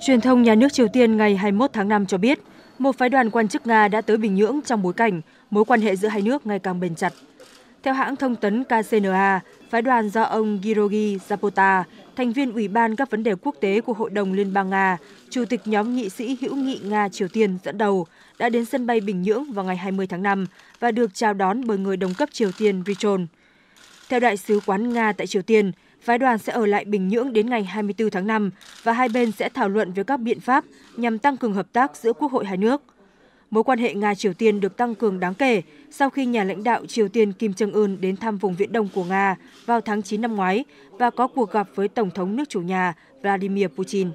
Truyền thông nhà nước Triều Tiên ngày 21 tháng 5 cho biết, một phái đoàn quan chức Nga đã tới Bình Nhưỡng trong bối cảnh mối quan hệ giữa hai nước ngày càng bền chặt. Theo hãng thông tấn KCNA, phái đoàn do ông Girogi Zapota, thành viên Ủy ban các vấn đề quốc tế của Hội đồng Liên bang Nga, chủ tịch nhóm nghị sĩ hữu nghị Nga-Triều Tiên dẫn đầu, đã đến sân bay Bình Nhưỡng vào ngày 20 tháng 5 và được chào đón bởi người đồng cấp Triều Tiên Ri Chol. Theo Đại sứ quán Nga tại Triều Tiên, phái đoàn sẽ ở lại Bình Nhưỡng đến ngày 24 tháng 5 và hai bên sẽ thảo luận về các biện pháp nhằm tăng cường hợp tác giữa quốc hội hai nước. Mối quan hệ Nga-Triều Tiên được tăng cường đáng kể sau khi nhà lãnh đạo Triều Tiên Kim Jong-un đến thăm vùng Viễn Đông của Nga vào tháng 9 năm ngoái và có cuộc gặp với Tổng thống nước chủ nhà Vladimir Putin.